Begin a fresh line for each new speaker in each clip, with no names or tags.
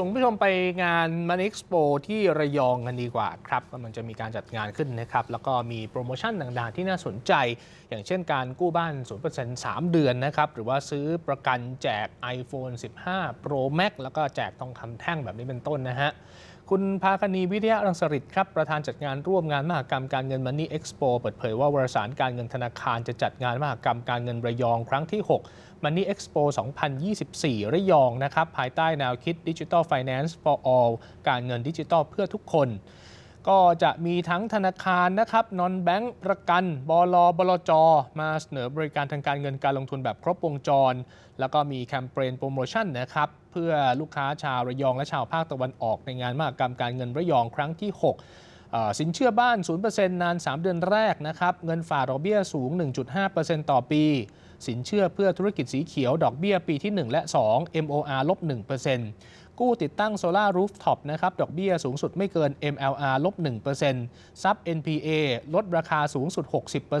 ส่งผู้ชมไปงานมันเอ็กซ์โปที่ระยองกันดีกว่าครับมันจะมีการจัดงานขึ้นนะครับ แล้วก็มีโปรโมชั่นต่างๆที่น่าสนใจ อย่างเช่นการกู้บ้าน 0% 3 เดือนนะครับ หรือว่าซื้อประกันแจก iPhone 15 Pro Max แล้วก็แจกทองคำแท่งแบบนี้เป็นต้นนะฮะ คุณภาคณีวิทยารังสริตครับ ประธานจัดงานร่วมงานมหกรรมการเงินมันนี่เอ็กซ์โปเปิดเผยว่าวารสารการเงินธนาคารจะจัดงานมหกรรมการเงินระยอง ครั้งที่ 6 Money Expo 2024 ระยองนะครับภายใต้แนวคิดดิจิทัล Finance for All การเงินดิจิทัลเพื่อทุกคน ก็จะมีทั้งธนาคารนะครับนอนแบงก์ประกันบลบลจมาเสนอบริการทางการเงินการลงทุนแบบครบวงจร แล้วก็มีแคมเปญโปรโมชั่นนะครับ เพื่อลูกค้าชาวระยองและชาวภาคตะวันออกในงานมหกรรมการเงินระยองครั้งที่ 6สินเชื่อบ้าน 0%นาน 3 เดือนแรก นะครับ เงินฝากดอกเบี้ยสูง 1.5%ต่อปี สินเชื่อเพื่อธุรกิจสีเขียว ดอกเบี้ยปีที่ 1 และ 2 MOR ลบ 1%กู้ติดตั้งโซลารูฟท็อปนะครับ ดอกเบี้ยสูงสุดไม่เกิน MLR ลบ1%ซับ NPA ลดราคาสูงสุด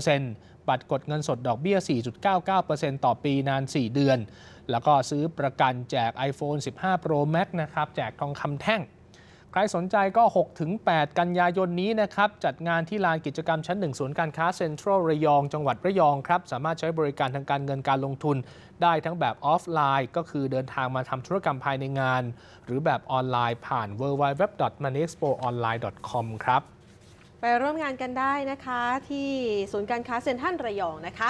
60%บัตรกดเงินสดดอกเบี้ย 4.99%ต่อปีนาน 4 เดือน แล้วก็ซื้อประกันแจก iPhone 15 Pro Max นะครับ แจกทองคำแท่งใครสนใจก็ 6-8 กันยายนนี้นะครับ จัดงานที่ลานกิจกรรมชั้น1ศูนย์การค้าเซ็นทรัลระยอง จังหวัดระยองครับ สามารถใช้บริการทางการเงินการลงทุนได้ทั้งแบบออฟไลน์ ก็คือเดินทางมาทำธุรกรรมภายในงาน หรือแบบออนไลน์ผ่าน w w w m a n e x p o o n l i n e c o m ครับไปร่วมงานกันได้นะคะ ที่ศูนย์การค้าเซ็นทรัลระยองนะคะ